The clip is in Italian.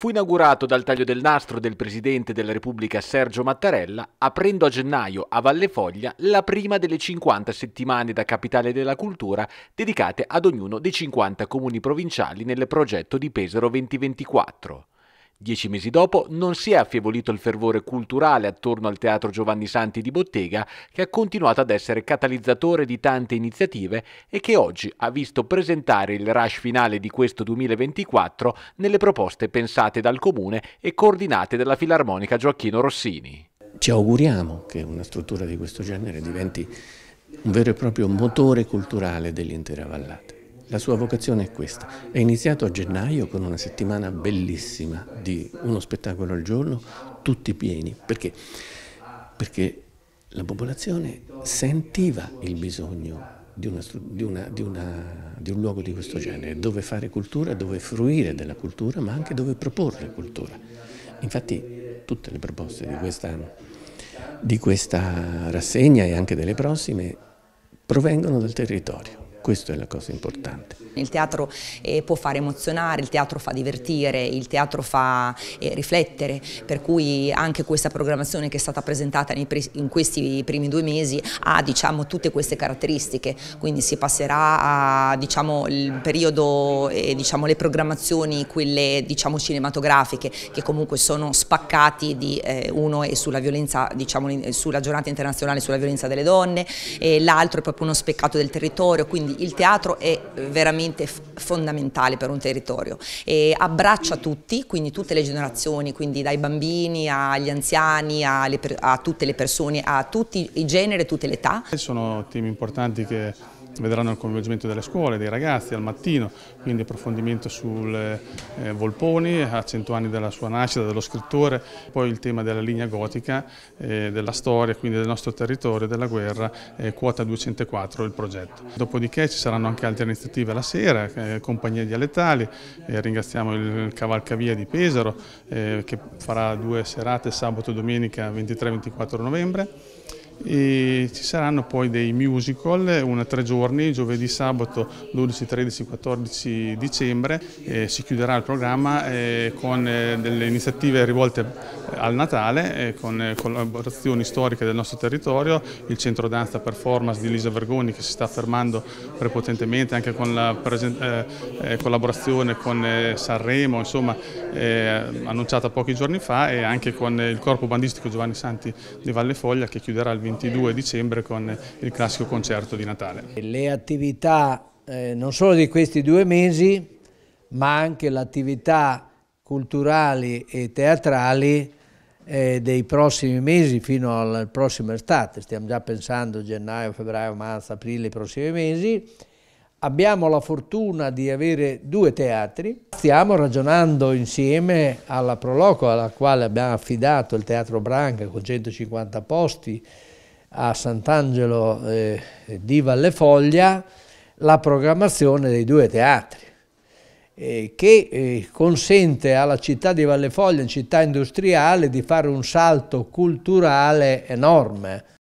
fu inaugurato dal taglio del nastro del Presidente della Repubblica Sergio Mattarella, aprendo a gennaio a Valle Foglia la prima delle 50 settimane da capitale della cultura dedicate ad ognuno dei 50 comuni provinciali nel progetto di Pesaro 2024. Dieci mesi dopo non si è affievolito il fervore culturale attorno al Teatro Giovanni Santi di Bottega, che ha continuato ad essere catalizzatore di tante iniziative e che oggi ha visto presentare il rush finale di questo 2024 nelle proposte pensate dal Comune e coordinate dalla Filarmonica Gioacchino Rossini. Ci auguriamo che una struttura di questo genere diventi un vero e proprio motore culturale dell'intera vallata. La sua vocazione è questa. È iniziato a gennaio con una settimana bellissima di uno spettacolo al giorno, tutti pieni. Perché? Perché la popolazione sentiva il bisogno di, una, di, una, di, una, di, un luogo di questo genere, dove fare cultura, dove fruire della cultura, ma anche dove proporre cultura. Infatti tutte le proposte di questa, di questa rassegna e anche delle prossime provengono dal territorio. Questa è la cosa importante. Il teatro eh, può far emozionare, il teatro fa divertire, il teatro fa eh, riflettere, per cui anche questa programmazione che è stata presentata in questi primi due mesi ha diciamo, tutte queste caratteristiche, quindi si passerà a diciamo, il periodo, eh, diciamo, le programmazioni, quelle diciamo, cinematografiche, che comunque sono spaccati di eh, uno è sulla violenza, diciamo, sulla giornata internazionale sulla violenza delle donne, l'altro è proprio uno speccato del territorio, quindi quindi il teatro è veramente fondamentale per un territorio e abbraccia tutti, quindi tutte le generazioni, quindi dai bambini agli anziani, a tutte le persone, a tutti i generi, e tutte le età. Sono temi importanti che vedranno il coinvolgimento delle scuole, dei ragazzi al mattino, quindi approfondimento sul eh, Volponi a cento anni dalla sua nascita, dello scrittore, poi il tema della linea gotica, eh, della storia, quindi del nostro territorio, della guerra, eh, quota 204 il progetto. Dopodiché ci saranno anche altre iniziative la sera, eh, compagnie dialettali, eh, ringraziamo il Cavalcavia di Pesaro eh, che farà due serate sabato e domenica 23-24 novembre. E ci saranno poi dei musical, una tre giorni, giovedì, sabato 12, 13, 14 dicembre, eh, si chiuderà il programma eh, con eh, delle iniziative rivolte eh, al Natale, con collaborazioni storiche del nostro territorio, il centro danza performance di Lisa Vergoni che si sta affermando prepotentemente anche con la collaborazione con Sanremo, insomma annunciata pochi giorni fa e anche con il corpo bandistico Giovanni Santi di Valle Foglia che chiuderà il 20 22 dicembre con il classico concerto di Natale. Le attività eh, non solo di questi due mesi, ma anche le attività culturali e teatrali eh, dei prossimi mesi fino al prossimo estate, stiamo già pensando gennaio, febbraio, marzo, aprile, i prossimi mesi, abbiamo la fortuna di avere due teatri, stiamo ragionando insieme alla Proloco alla quale abbiamo affidato il Teatro Branca con 150 posti a Sant'Angelo eh, di Vallefoglia la programmazione dei due teatri eh, che eh, consente alla città di Vallefoglia, città industriale, di fare un salto culturale enorme